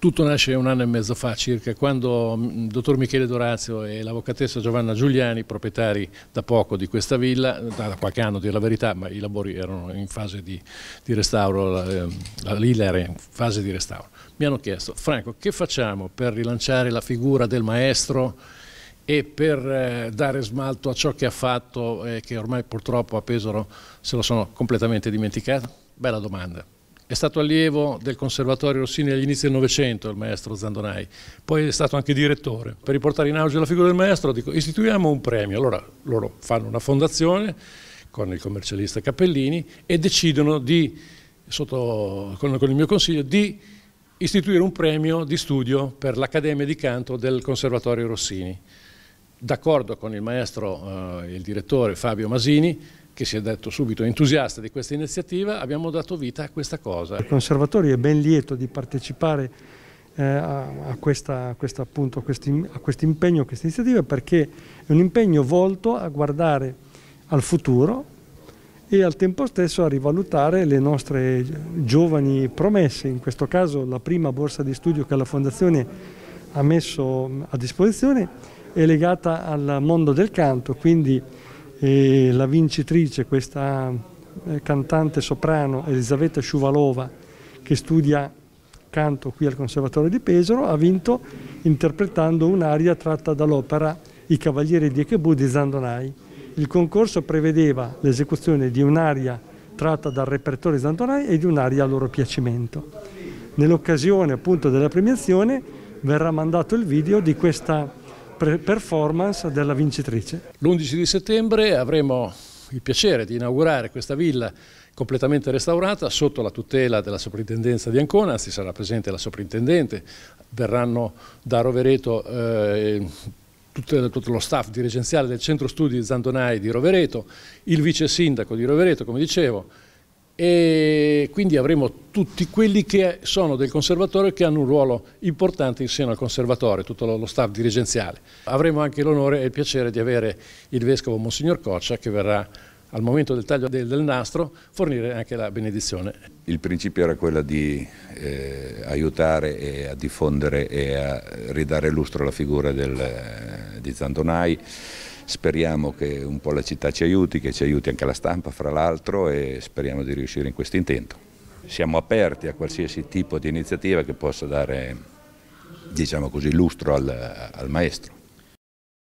Tutto nasce un anno e mezzo fa circa, quando il mm, dottor Michele Dorazio e l'avvocatessa Giovanna Giuliani, proprietari da poco di questa villa, da qualche anno dire la verità, ma i lavori erano in fase di, di restauro, la, ehm, la villa era in fase di restauro, mi hanno chiesto, Franco, che facciamo per rilanciare la figura del maestro e per eh, dare smalto a ciò che ha fatto e che ormai purtroppo a Pesaro se lo sono completamente dimenticato? Bella domanda. È stato allievo del Conservatorio Rossini agli inizi del Novecento il maestro Zandonai, poi è stato anche direttore. Per riportare in auge la figura del maestro dico istituiamo un premio. Allora loro fanno una fondazione con il commercialista Cappellini e decidono di, sotto, con, con il mio consiglio, di istituire un premio di studio per l'Accademia di Canto del Conservatorio Rossini. D'accordo con il maestro, eh, il direttore Fabio Masini, che si è detto subito entusiasta di questa iniziativa, abbiamo dato vita a questa cosa. Il Conservatorio è ben lieto di partecipare eh, a, questa, a, questa, appunto, a, questi, a questo impegno, a questa iniziativa, perché è un impegno volto a guardare al futuro e al tempo stesso a rivalutare le nostre giovani promesse, in questo caso la prima borsa di studio che la Fondazione ha messo a disposizione è legata al mondo del canto, quindi e la vincitrice, questa eh, cantante soprano Elisabetta Sciuvalova che studia canto qui al Conservatorio di Pesaro, ha vinto interpretando un'aria tratta dall'opera I Cavalieri di Echebu di Zandonai. Il concorso prevedeva l'esecuzione di un'aria tratta dal repertorio Zandonai e di un'aria a loro piacimento. Nell'occasione appunto della premiazione verrà mandato il video di questa performance della vincitrice. L'11 di settembre avremo il piacere di inaugurare questa villa completamente restaurata sotto la tutela della soprintendenza di Ancona, anzi sarà presente la soprintendente, verranno da Rovereto eh, tutto, tutto, lo staff dirigenziale del centro studi Zandonai di Rovereto, il vice sindaco di Rovereto, come dicevo, e quindi avremo tutti quelli che sono del conservatorio e che hanno un ruolo importante in seno al conservatorio, tutto lo staff dirigenziale. Avremo anche l'onore e il piacere di avere il vescovo Monsignor Coccia che verrà al momento del taglio del, nastro fornire anche la benedizione. Il principio era quello di eh, aiutare e a diffondere e a ridare lustro alla figura del, eh, di Zandonai Speriamo che un po' la città ci aiuti, che ci aiuti anche la stampa fra l'altro e speriamo di riuscire in questo intento. Siamo aperti a qualsiasi tipo di iniziativa che possa dare diciamo così, lustro al, al maestro.